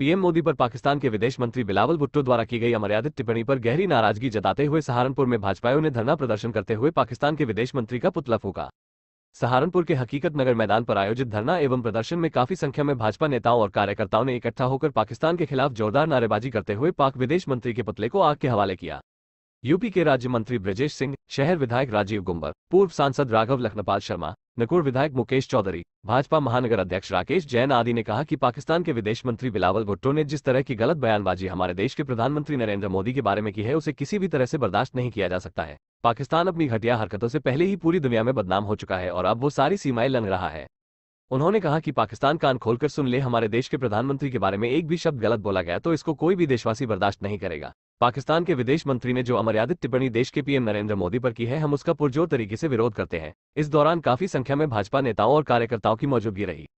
PM Modi पर पाकिस्तान के विदेश मंत्री बिलावल भुट्टो द्वारा की गई अमर्यादित टिप्पणी पर गहरी नाराजगी जताते हुए सहारनपुर में भाजपाओं ने धरना प्रदर्शन करते हुए पाकिस्तान के विदेश मंत्री का पुतला फूका सहारनपुर के हकीकत नगर मैदान पर आयोजित धरना एवं प्रदर्शन में काफी संख्या में भाजपा नेताओं और कार्यकर्ताओं ने इकट्ठा होकर पाकिस्तान के खिलाफ जोरदार नारेबाजी करते हुए पाक विदेश मंत्री के पुतले को आग के हवाले किया यूपी के राज्य मंत्री ब्रजेश सिंह शहर विधायक राजीव गुम्बर पूर्व सांसद राघव लखनपाल शर्मा नकुर विधायक मुकेश चौधरी भाजपा महानगर अध्यक्ष राकेश जैन आदि ने कहा कि पाकिस्तान के विदेश मंत्री बिलावल भुट्टो ने जिस तरह की गलत बयानबाजी हमारे देश के प्रधानमंत्री नरेंद्र मोदी के बारे में की है उसे किसी भी तरह से बर्दाश्त नहीं किया जा सकता है पाकिस्तान अपनी घटिया हरकतों से पहले ही पूरी दुनिया में बदनाम हो चुका है और अब वो सारी सीमाएं लंघ रहा है उन्होंने कहा कि पाकिस्तान कान खोलकर सुन ले हमारे देश के प्रधानमंत्री के बारे में एक भी शब्द गलत बोला गया तो इसको कोई भी देशवासी बर्दाश्त नहीं करेगा पाकिस्तान के विदेश मंत्री ने जो अमर्यादित टिप्पणी देश के पीएम नरेंद्र मोदी पर की है हम उसका पुरजोर तरीके से विरोध करते हैं इस दौरान काफी संख्या में भाजपा नेताओं और कार्यकर्ताओं की मौजूदगी रही